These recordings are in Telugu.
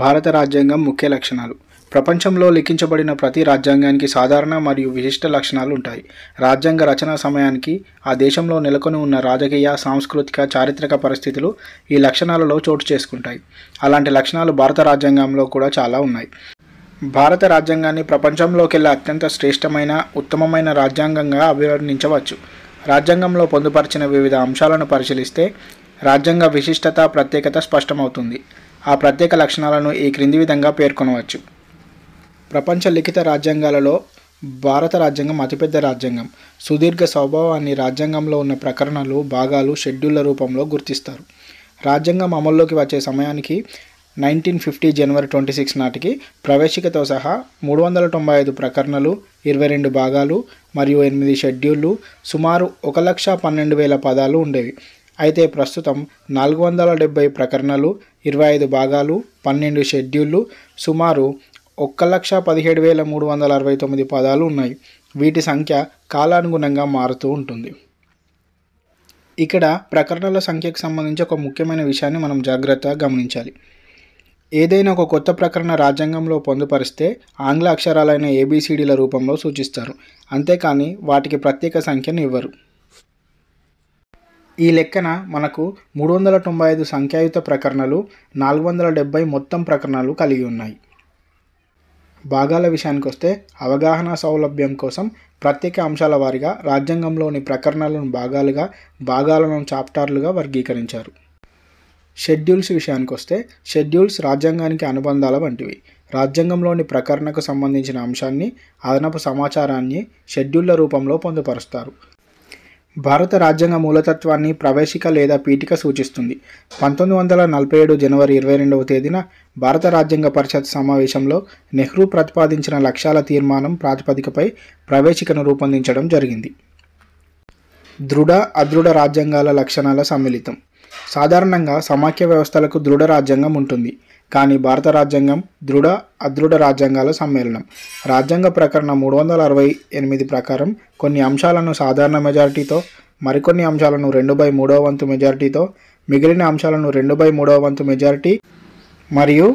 భారత రాజ్యాంగం ముఖ్య లక్షణాలు ప్రపంచంలో లిఖించబడిన ప్రతి రాజ్యాంగానికి సాధారణ మరియు విశిష్ట లక్షణాలు ఉంటాయి రాజ్యాంగ రచనా సమయానికి ఆ దేశంలో నెలకొని ఉన్న రాజకీయ సాంస్కృతిక చారిత్రక పరిస్థితులు ఈ లక్షణాలలో చోటు చేసుకుంటాయి అలాంటి లక్షణాలు భారత రాజ్యాంగంలో కూడా చాలా ఉన్నాయి భారత రాజ్యాంగాన్ని ప్రపంచంలోకెల్లా అత్యంత శ్రేష్టమైన ఉత్తమమైన రాజ్యాంగంగా అభివర్ణించవచ్చు రాజ్యాంగంలో పొందుపరిచిన వివిధ అంశాలను పరిశీలిస్తే రాజ్యాంగ విశిష్టత ప్రత్యేకత స్పష్టమవుతుంది ఆ ప్రత్యేక లక్షణాలను ఈ క్రింది విధంగా పేర్కొనవచ్చు ప్రపంచ లిఖిత రాజ్యాంగాలలో భారత రాజ్యాంగం అతిపెద్ద రాజ్యాంగం సుదీర్ఘ స్వభావాన్ని రాజ్యాంగంలో ఉన్న ప్రకరణలు భాగాలు షెడ్యూళ్ల రూపంలో గుర్తిస్తారు రాజ్యాంగం అమల్లోకి వచ్చే సమయానికి నైన్టీన్ ఫిఫ్టీ జనవరి ట్వంటీ సిక్స్ నాటికి ప్రవేశికతో సహా మూడు వందల తొంభై ఐదు ప్రకరణలు ఇరవై రెండు భాగాలు మరియు ఎనిమిది షెడ్యూళ్ళు సుమారు ఒక లక్ష పన్నెండు వేల పదాలు ఉండేవి అయితే ప్రస్తుతం నాలుగు వందల డెబ్బై ప్రకరణలు ఇరవై ఐదు భాగాలు పన్నెండు షెడ్యూళ్ళు సుమారు ఒక్క లక్ష పదిహేడు వేల మూడు వందల అరవై తొమ్మిది పదాలు ఉన్నాయి వీటి సంఖ్య కాలానుగుణంగా మారుతూ ఉంటుంది ఇక్కడ ప్రకరణల సంఖ్యకు సంబంధించి ఒక ముఖ్యమైన విషయాన్ని మనం జాగ్రత్తగా గమనించాలి ఏదైనా ఒక కొత్త ప్రకరణ రాజ్యాంగంలో పొందుపరిస్తే ఆంగ్ల అక్షరాలైన ఏబిసిడీల రూపంలో సూచిస్తారు అంతేకాని వాటికి ప్రత్యేక సంఖ్యను ఇవ్వరు ఈ లెక్కన మనకు మూడు వందల తొంభై ఐదు సంఖ్యాయుత ప్రకరణలు నాలుగు వందల డెబ్బై మొత్తం ప్రకరణలు కలిగి ఉన్నాయి భాగాల విషయానికి వస్తే అవగాహన సౌలభ్యం కోసం ప్రత్యేక అంశాల వారిగా రాజ్యాంగంలోని ప్రకరణలను భాగాలుగా భాగాలను చాప్టర్లుగా వర్గీకరించారు షెడ్యూల్స్ విషయానికి వస్తే షెడ్యూల్స్ రాజ్యాంగానికి అనుబంధాల వంటివి రాజ్యాంగంలోని ప్రకరణకు సంబంధించిన అంశాన్ని అదనపు సమాచారాన్ని షెడ్యూళ్ల రూపంలో పొందుపరుస్తారు భారత రాజ్యాంగ మూలతత్వాన్ని ప్రవేశిక లేదా పీఠిక సూచిస్తుంది పంతొమ్మిది వందల నలభై ఏడు జనవరి ఇరవై రెండవ తేదీన భారత రాజ్యాంగ పరిషత్ సమావేశంలో నెహ్రూ ప్రతిపాదించిన లక్ష్యాల తీర్మానం ప్రాతిపదికపై ప్రవేశికను రూపొందించడం జరిగింది దృఢ అదృఢ రాజ్యాంగాల లక్షణాల సమ్మిళితం సాధారణంగా సమాఖ్య వ్యవస్థలకు దృఢ రాజ్యాంగం ఉంటుంది కానీ భారత రాజ్యాంగం దృఢ అదృఢ రాజ్యాంగాల సమ్మేళనం రాజ్యాంగ ప్రకరణ మూడు వందల అరవై ఎనిమిది ప్రకారం కొన్ని అంశాలను సాధారణ మెజారిటీతో మరికొన్ని అంశాలను రెండు బై మూడవ వంతు మెజారిటీతో మిగిలిన అంశాలను రెండు బై మూడవ వంతు మెజారిటీ మరియు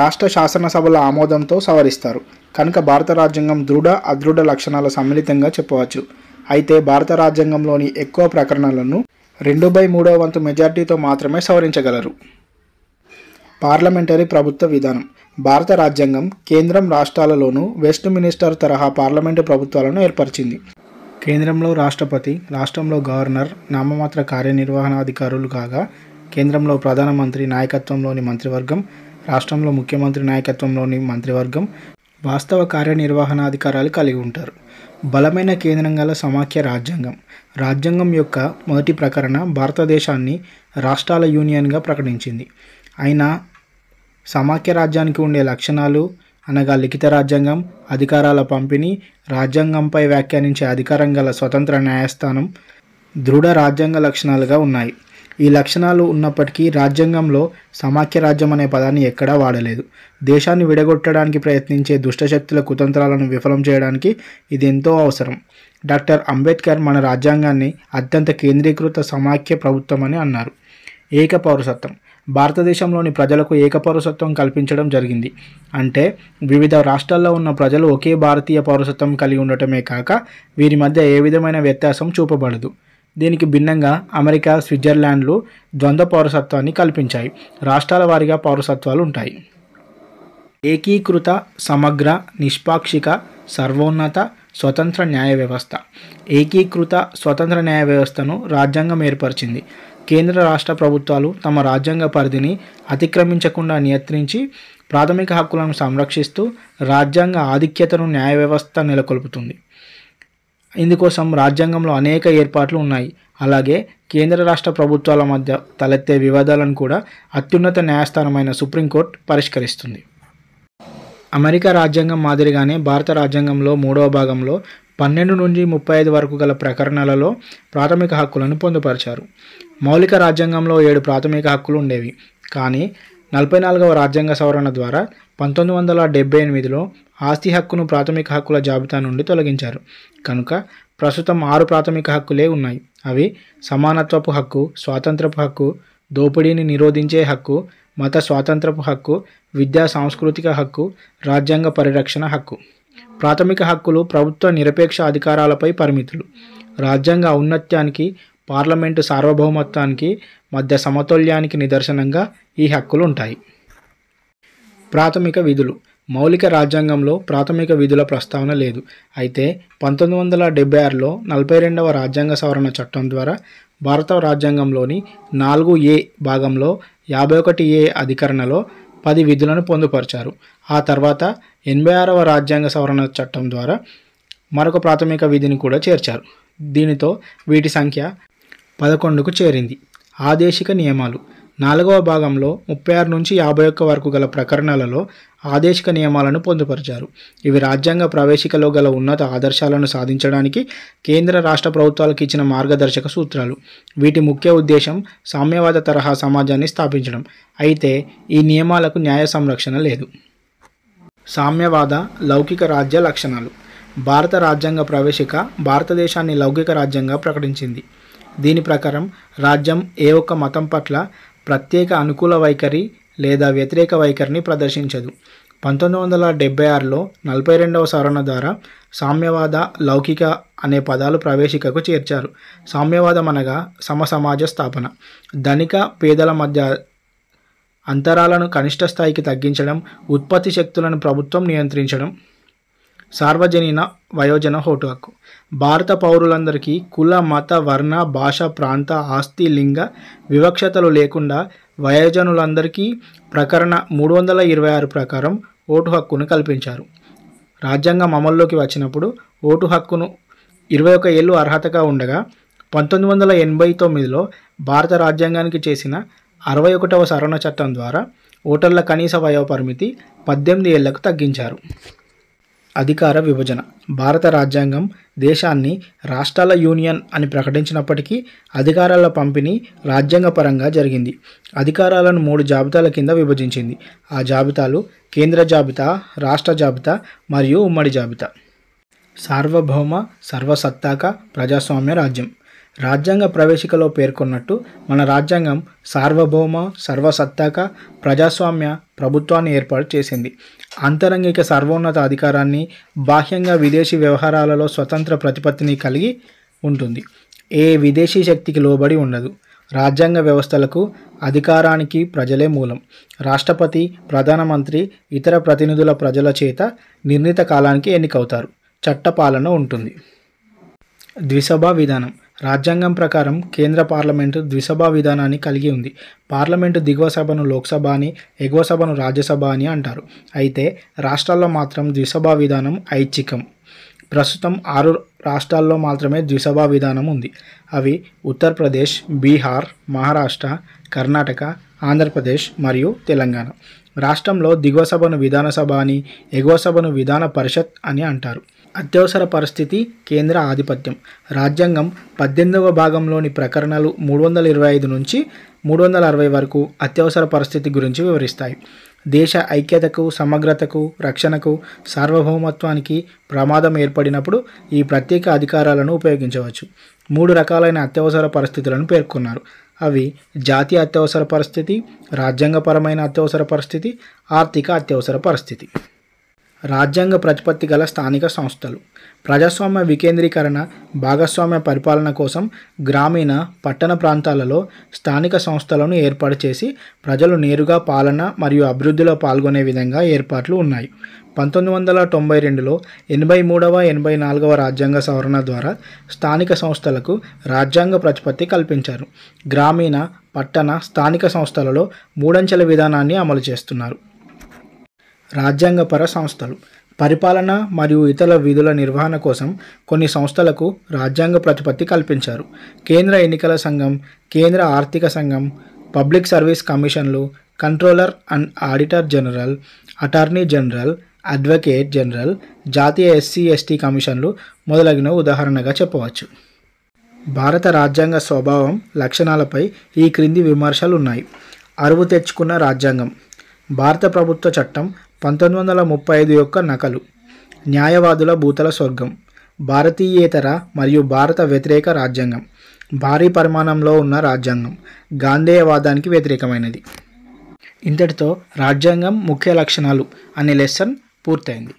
రాష్ట్ర శాసనసభల ఆమోదంతో సవరిస్తారు కనుక భారత రాజ్యాంగం దృఢ అదృఢ లక్షణాల సమ్మిళితంగా చెప్పవచ్చు అయితే భారత రాజ్యాంగంలోని ఎక్కువ ప్రకరణలను రెండు బై మూడవ వంతు మెజారిటీతో మాత్రమే సవరించగలరు పార్లమెంటరీ ప్రభుత్వ విధానం భారత రాజ్యాంగం కేంద్రం రాష్ట్రాలలోనూ వెస్ట్ మినిస్టర్ తరహా పార్లమెంటు ప్రభుత్వాలను ఏర్పరిచింది కేంద్రంలో రాష్ట్రపతి రాష్ట్రంలో గవర్నర్ నామమాత్ర కార్యనిర్వహణాధికారులు కాగా కేంద్రంలో ప్రధానమంత్రి నాయకత్వంలోని మంత్రివర్గం రాష్ట్రంలో ముఖ్యమంత్రి నాయకత్వంలోని మంత్రివర్గం వాస్తవ కార్యనిర్వహణాధికారాలు కలిగి ఉంటారు బలమైన కేంద్రం గల సమాఖ్య రాజ్యాంగం రాజ్యాంగం యొక్క మొదటి ప్రకరణ భారతదేశాన్ని రాష్ట్రాల యూనియన్గా ప్రకటించింది అయినా సమాఖ్య రాజ్యానికి ఉండే లక్షణాలు అనగా లిఖిత రాజ్యాంగం అధికారాల పంపిణీ రాజ్యాంగంపై వ్యాఖ్యానించే అధికారం గల స్వతంత్ర న్యాయస్థానం దృఢ రాజ్యాంగ లక్షణాలుగా ఉన్నాయి ఈ లక్షణాలు ఉన్నప్పటికీ రాజ్యాంగంలో సమాఖ్య రాజ్యం అనే పదాన్ని ఎక్కడా వాడలేదు దేశాన్ని విడగొట్టడానికి ప్రయత్నించే దుష్టశక్తుల కుతంత్రాలను విఫలం చేయడానికి ఇది ఎంతో అవసరం డాక్టర్ అంబేద్కర్ మన రాజ్యాంగాన్ని అత్యంత కేంద్రీకృత సమాఖ్య ప్రభుత్వం అని అన్నారు ఏక పౌరసత్వం భారతదేశంలోని ప్రజలకు ఏకపౌరసత్వం కల్పించడం జరిగింది అంటే వివిధ రాష్ట్రాల్లో ఉన్న ప్రజలు ఒకే భారతీయ పౌరసత్వం కలిగి ఉండటమే కాక వీరి మధ్య ఏ విధమైన వ్యత్యాసం చూపబడదు దీనికి భిన్నంగా అమెరికా స్విట్జర్లాండ్లు ద్వంద్వ పౌరసత్వాన్ని కల్పించాయి రాష్ట్రాల వారిగా పౌరసత్వాలు ఉంటాయి ఏకీకృత సమగ్ర నిష్పాక్షిక సర్వోన్నత స్వతంత్ర న్యాయ వ్యవస్థ ఏకీకృత స్వతంత్ర న్యాయ వ్యవస్థను రాజ్యాంగం ఏర్పరిచింది కేంద్ర రాష్ట్ర ప్రభుత్వాలు తమ రాజ్యాంగ పరిధిని అతిక్రమించకుండా నియంత్రించి ప్రాథమిక హక్కులను సంరక్షిస్తూ రాజ్యాంగ ఆధిక్యతను న్యాయ వ్యవస్థ నెలకొల్పుతుంది ఇందుకోసం రాజ్యాంగంలో అనేక ఏర్పాట్లు ఉన్నాయి అలాగే కేంద్ర రాష్ట్ర ప్రభుత్వాల మధ్య తలెత్తే వివాదాలను కూడా అత్యున్నత న్యాయస్థానమైన సుప్రీంకోర్టు పరిష్కరిస్తుంది అమెరికా రాజ్యాంగం మాదిరిగానే భారత రాజ్యాంగంలో మూడవ భాగంలో పన్నెండు నుంచి ముప్పై ఐదు వరకు గల ప్రకరణలలో ప్రాథమిక హక్కులను పొందుపరిచారు మౌలిక రాజ్యాంగంలో ఏడు ప్రాథమిక హక్కులు ఉండేవి కానీ నలభై నాలుగవ రాజ్యాంగ సవరణ ద్వారా పంతొమ్మిది వందల డెబ్బై ఎనిమిదిలో ఆస్తి హక్కును ప్రాథమిక హక్కుల జాబితా నుండి తొలగించారు కనుక ప్రస్తుతం ఆరు ప్రాథమిక హక్కులే ఉన్నాయి అవి సమానత్వపు హక్కు స్వాతంత్రపు హక్కు దోపిడీని నిరోధించే హక్కు మత స్వాతంత్రపు హక్కు విద్యా సాంస్కృతిక హక్కు రాజ్యాంగ పరిరక్షణ హక్కు ప్రాథమిక హక్కులు ప్రభుత్వ నిరపేక్ష అధికారాలపై పరిమితులు రాజ్యాంగ ఔన్నత్యానికి పార్లమెంటు సార్వభౌమత్వానికి మధ్య సమతుల్యానికి నిదర్శనంగా ఈ హక్కులు ఉంటాయి ప్రాథమిక విధులు మౌలిక రాజ్యాంగంలో ప్రాథమిక విధుల ప్రస్తావన లేదు అయితే పంతొమ్మిది వందల డెబ్బై ఆరులో నలభై రెండవ రాజ్యాంగ సవరణ చట్టం ద్వారా భారత రాజ్యాంగంలోని నాలుగు ఏ భాగంలో యాభై ఒకటి ఏ అధికరణలో పది విధులను పొందుపరిచారు ఆ తర్వాత ఎనభై ఆరవ రాజ్యాంగ సవరణ చట్టం ద్వారా మరొక ప్రాథమిక విధిని కూడా చేర్చారు దీనితో వీటి సంఖ్య పదకొండుకు చేరింది ఆదేశిక నియమాలు నాలుగవ భాగంలో ముప్పై ఆరు నుంచి యాభై ఒక్క వరకు గల ప్రకరణలలో ఆదేశిక నియమాలను పొందుపరిచారు ఇవి రాజ్యాంగ ప్రవేశికలో గల ఉన్నత ఆదర్శాలను సాధించడానికి కేంద్ర రాష్ట్ర ప్రభుత్వాలకు ఇచ్చిన మార్గదర్శక సూత్రాలు వీటి ముఖ్య ఉద్దేశం సామ్యవాద తరహా సమాజాన్ని స్థాపించడం అయితే ఈ నియమాలకు న్యాయ సంరక్షణ లేదు సామ్యవాద లౌకిక రాజ్య లక్షణాలు భారత రాజ్యాంగ ప్రవేశిక భారతదేశాన్ని లౌకిక రాజ్యంగా ప్రకటించింది దీని ప్రకారం రాజ్యం ఏ ఒక్క మతం పట్ల ప్రత్యేక అనుకూల వైఖరి లేదా వ్యతిరేక వైఖరిని ప్రదర్శించదు పంతొమ్మిది వందల డెబ్బై ఆరులో నలభై రెండవ సవరణ ద్వారా సామ్యవాద లౌకిక అనే పదాలు ప్రవేశికకు చేర్చారు సామ్యవాదం అనగా సమసమాజ స్థాపన ధనిక పేదల మధ్య అంతరాలను కనిష్ట స్థాయికి తగ్గించడం ఉత్పత్తి శక్తులను ప్రభుత్వం నియంత్రించడం సార్వజనీన వయోజన ఓటు హక్కు భారత పౌరులందరికీ కుల మత వర్ణ భాష ప్రాంత ఆస్తి లింగ వివక్షతలు లేకుండా వయోజనులందరికీ ప్రకరణ మూడు వందల ఇరవై ఆరు ప్రకారం ఓటు హక్కును కల్పించారు రాజ్యాంగం అమల్లోకి వచ్చినప్పుడు ఓటు హక్కును ఇరవై ఒక ఏళ్ళు అర్హతగా ఉండగా పంతొమ్మిది వందల ఎనభై తొమ్మిదిలో భారత రాజ్యాంగానికి చేసిన అరవై ఒకటవ సరణ చట్టం ద్వారా ఓటర్ల కనీస వయో పరిమితి పద్దెనిమిది ఏళ్లకు తగ్గించారు అధికార విభజన భారత రాజ్యాంగం దేశాన్ని రాష్ట్రాల యూనియన్ అని ప్రకటించినప్పటికీ అధికారాల పంపిణీ రాజ్యాంగపరంగా జరిగింది అధికారాలను మూడు జాబితాల కింద విభజించింది ఆ జాబితాలు కేంద్ర జాబితా రాష్ట్ర జాబితా మరియు ఉమ్మడి జాబితా సార్వభౌమ సర్వసత్తాక ప్రజాస్వామ్య రాజ్యం రాజ్యాంగ ప్రవేశికలో పేర్కొన్నట్టు మన రాజ్యాంగం సార్వభౌమ సర్వసత్తాక ప్రజాస్వామ్య ప్రభుత్వాన్ని ఏర్పాటు చేసింది అంతరంగిక సర్వోన్నత అధికారాన్ని బాహ్యంగా విదేశీ వ్యవహారాలలో స్వతంత్ర ప్రతిపత్తిని కలిగి ఉంటుంది ఏ విదేశీ శక్తికి లోబడి ఉండదు రాజ్యాంగ వ్యవస్థలకు అధికారానికి ప్రజలే మూలం రాష్ట్రపతి ప్రధానమంత్రి ఇతర ప్రతినిధుల ప్రజల చేత నిర్ణీత కాలానికి ఎన్నికవుతారు చట్టపాలన ఉంటుంది ద్విసభ విధానం రాజ్యాంగం ప్రకారం కేంద్ర పార్లమెంటు ద్విసభా విధానాన్ని కలిగి ఉంది పార్లమెంటు దిగువ సభను లోక్సభ అని ఎగువ సభను రాజ్యసభ అని అంటారు అయితే రాష్ట్రాల్లో మాత్రం ద్విసభ విధానం ఐచ్ఛికం ప్రస్తుతం ఆరు రాష్ట్రాల్లో మాత్రమే ద్విసభా విధానం ఉంది అవి ఉత్తరప్రదేశ్ బీహార్ మహారాష్ట్ర కర్ణాటక ఆంధ్రప్రదేశ్ మరియు తెలంగాణ రాష్ట్రంలో దిగువ సభను విధానసభ అని ఎగువ సభను విధాన పరిషత్ అని అంటారు అత్యవసర పరిస్థితి కేంద్ర ఆధిపత్యం రాజ్యాంగం పద్దెనిమిదవ భాగంలోని ప్రకరణలు మూడు వందల ఇరవై ఐదు నుంచి మూడు వందల అరవై వరకు అత్యవసర పరిస్థితి గురించి వివరిస్తాయి దేశ ఐక్యతకు సమగ్రతకు రక్షణకు సార్వభౌమత్వానికి ప్రమాదం ఏర్పడినప్పుడు ఈ ప్రత్యేక అధికారాలను ఉపయోగించవచ్చు మూడు రకాలైన అత్యవసర పరిస్థితులను పేర్కొన్నారు అవి జాతీయ అత్యవసర పరిస్థితి రాజ్యాంగపరమైన అత్యవసర పరిస్థితి ఆర్థిక అత్యవసర పరిస్థితి రాజ్యాంగ ప్రతిపత్తి గల స్థానిక సంస్థలు ప్రజాస్వామ్య వికేంద్రీకరణ భాగస్వామ్య పరిపాలన కోసం గ్రామీణ పట్టణ ప్రాంతాలలో స్థానిక సంస్థలను ఏర్పాటు చేసి ప్రజలు నేరుగా పాలన మరియు అభివృద్ధిలో పాల్గొనే విధంగా ఏర్పాట్లు ఉన్నాయి పంతొమ్మిది వందల తొంభై రెండులో ఎనభై మూడవ ఎనభై నాలుగవ రాజ్యాంగ సవరణ ద్వారా స్థానిక సంస్థలకు రాజ్యాంగ ప్రతిపత్తి కల్పించారు గ్రామీణ పట్టణ స్థానిక సంస్థలలో మూడంచెల విధానాన్ని అమలు చేస్తున్నారు రాజ్యాంగపర సంస్థలు పరిపాలన మరియు ఇతర విధుల నిర్వహణ కోసం కొన్ని సంస్థలకు రాజ్యాంగ ప్రతిపత్తి కల్పించారు కేంద్ర ఎన్నికల సంఘం కేంద్ర ఆర్థిక సంఘం పబ్లిక్ సర్వీస్ కమిషన్లు controller and auditor general attorney general advocate general జాతీయ ఎస్సీ ఎస్టీ కమిషన్లు మొదలగినవి ఉదాహరణగా చెప్పవచ్చు భారత రాజ్యాంగ స్వభావం లక్షణాలపై ఈ క్రింది విమర్శలు ఉన్నాయి అరువు తెచ్చుకున్న రాజ్యాంగం భారత ప్రభుత్వ చట్టం పంతొమ్మిది వందల ముప్పై ఐదు యొక్క నకలు న్యాయవాదుల భూతల స్వర్గం భారతీయేతర మరియు భారత వ్యతిరేక రాజ్యాంగం భారీ పరిమాణంలో ఉన్న రాజ్యాంగం గాంధేయవాదానికి వ్యతిరేకమైనది ఇంతటితో రాజ్యాంగం ముఖ్య లక్షణాలు అనే లెసన్ పూర్తయింది